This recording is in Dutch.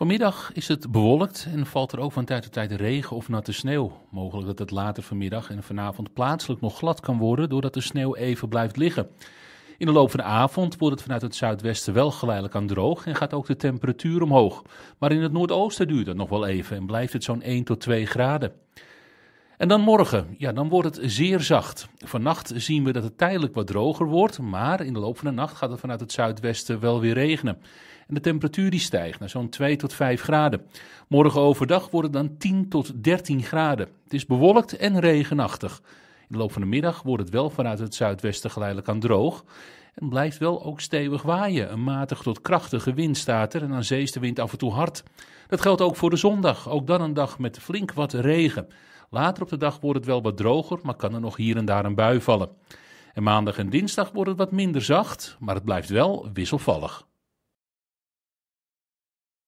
Vanmiddag is het bewolkt en valt er ook van tijd tot tijd regen of natte sneeuw. Mogelijk dat het later vanmiddag en vanavond plaatselijk nog glad kan worden doordat de sneeuw even blijft liggen. In de loop van de avond wordt het vanuit het zuidwesten wel geleidelijk aan droog en gaat ook de temperatuur omhoog. Maar in het noordoosten duurt het nog wel even en blijft het zo'n 1 tot 2 graden. En dan morgen, ja, dan wordt het zeer zacht. Vannacht zien we dat het tijdelijk wat droger wordt, maar in de loop van de nacht gaat het vanuit het zuidwesten wel weer regenen. En de temperatuur die stijgt naar zo'n 2 tot 5 graden. Morgen overdag wordt het dan 10 tot 13 graden. Het is bewolkt en regenachtig. In de loop van de middag wordt het wel vanuit het zuidwesten geleidelijk aan droog. En blijft wel ook stevig waaien. Een matig tot krachtige wind staat er en aan zee is de wind af en toe hard. Dat geldt ook voor de zondag. Ook dan een dag met flink wat regen. Later op de dag wordt het wel wat droger, maar kan er nog hier en daar een bui vallen. En maandag en dinsdag wordt het wat minder zacht, maar het blijft wel wisselvallig.